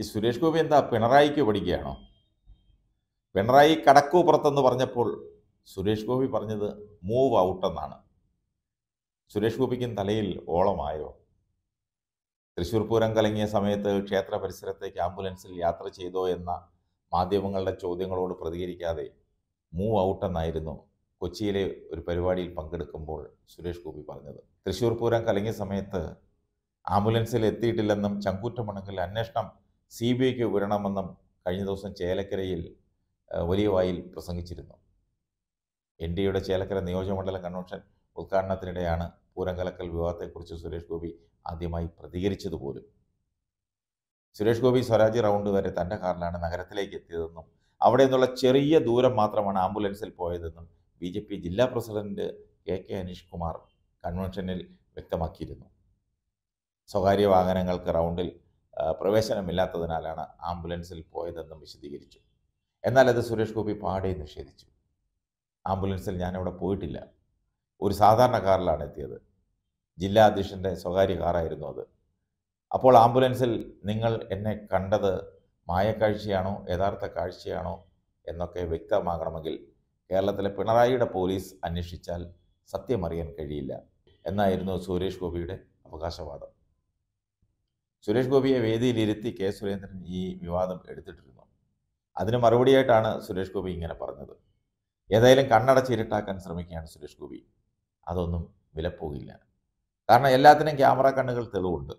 ഈ സുരേഷ് ഗോപി എന്താ പിണറായിക്ക് പഠിക്കുകയാണോ പിണറായി പുറത്തെന്ന് പറഞ്ഞപ്പോൾ സുരേഷ് ഗോപി പറഞ്ഞത് മൂവ് ഔട്ടെന്നാണ് സുരേഷ് ഗോപിക്കും തലയിൽ ഓളമായോ തൃശ്ശൂർ പൂരം കലങ്ങിയ സമയത്ത് ക്ഷേത്ര പരിസരത്തേക്ക് ആംബുലൻസിൽ യാത്ര ചെയ്തോ എന്ന മാധ്യമങ്ങളുടെ ചോദ്യങ്ങളോട് പ്രതികരിക്കാതെ മൂവ് ഔട്ടെന്നായിരുന്നു കൊച്ചിയിലെ ഒരു പരിപാടിയിൽ പങ്കെടുക്കുമ്പോൾ സുരേഷ് ഗോപി പറഞ്ഞത് തൃശ്ശൂർ പൂരം കലങ്ങിയ സമയത്ത് ആംബുലൻസിൽ എത്തിയിട്ടില്ലെന്നും ചങ്കൂറ്റമണങ്കിൽ അന്വേഷണം സി ബി ഐക്ക് വിടണമെന്നും കഴിഞ്ഞ ദിവസം ചേലക്കരയിൽ വലിയ വായിൽ പ്രസംഗിച്ചിരുന്നു എൻ ഡി എയുടെ ചേലക്കര നിയോജകമണ്ഡലം കൺവെൻഷൻ ഉദ്ഘാടനത്തിനിടെയാണ് പൂരംകലക്കൽ വിവാദത്തെക്കുറിച്ച് സുരേഷ് ഗോപി ആദ്യമായി പ്രതികരിച്ചത് പോലും സുരേഷ് ഗോപി സ്വരാജ് റൗണ്ട് വരെ തൻ്റെ കാറിലാണ് നഗരത്തിലേക്ക് എത്തിയതെന്നും അവിടെ നിന്നുള്ള ചെറിയ ദൂരം മാത്രമാണ് ആംബുലൻസിൽ പോയതെന്നും ബി ജെ പി ജില്ലാ president K K Aneesh Kumar കൺവെൻഷനിൽ വ്യക്തമാക്കിയിരുന്നു സ്വകാര്യ വാഹനങ്ങൾക്ക് റൗണ്ടിൽ പ്രവേശനമില്ലാത്തതിനാലാണ് ആംബുലൻസിൽ പോയതെന്നും വിശദീകരിച്ചു എന്നാൽ അത് സുരേഷ് ഗോപി പാടെ നിഷേധിച്ചു ആംബുലൻസിൽ ഞാനവിടെ പോയിട്ടില്ല ഒരു സാധാരണ കാറിലാണ് എത്തിയത് ജില്ലാ അധ്യക്ഷൻ്റെ സ്വകാര്യ കാറായിരുന്നു അത് അപ്പോൾ ആംബുലൻസിൽ നിങ്ങൾ എന്നെ കണ്ടത് മായക്കാഴ്ചയാണോ യഥാർത്ഥ കാഴ്ചയാണോ എന്നൊക്കെ വ്യക്തമാകണമെങ്കിൽ കേരളത്തിലെ പിണറായിയുടെ പോലീസ് അന്വേഷിച്ചാൽ സത്യമറിയാൻ കഴിയില്ല എന്നായിരുന്നു സുരേഷ് ഗോപിയുടെ അവകാശവാദം സുരേഷ് ഗോപിയെ വേദിയിലിരുത്തി കെ സുരേന്ദ്രൻ ഈ വിവാദം എടുത്തിട്ടിരുന്നു അതിന് മറുപടിയായിട്ടാണ് സുരേഷ് ഗോപി ഇങ്ങനെ പറഞ്ഞത് ഏതായാലും കണ്ണടച്ച് ഇരുട്ടാക്കാൻ ശ്രമിക്കുകയാണ് സുരേഷ് ഗോപി അതൊന്നും വിലപ്പോകില്ല കാരണം എല്ലാത്തിനും ക്യാമറ കണ്ണുകൾ തെളിവുണ്ട്